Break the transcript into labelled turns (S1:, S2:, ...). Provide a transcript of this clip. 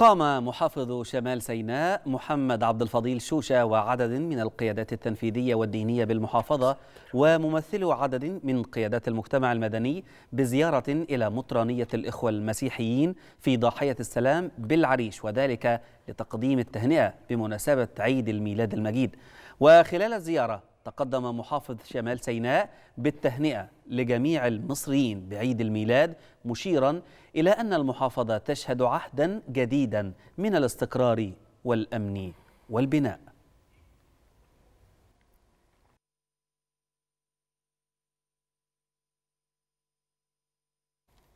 S1: قام محافظ شمال سيناء محمد عبد الفضيل شوشة وعدد من القيادات التنفيذية والدينية بالمحافظة وممثلو عدد من قيادات المجتمع المدني بزيارة إلى مطرانية الإخوة المسيحيين في ضاحية السلام بالعريش وذلك لتقديم التهنئة بمناسبة عيد الميلاد المجيد وخلال الزيارة تقدم محافظ شمال سيناء بالتهنئة لجميع المصريين بعيد الميلاد مشيرا إلى أن المحافظة تشهد عهدا جديدا من الاستقرار والأمن والبناء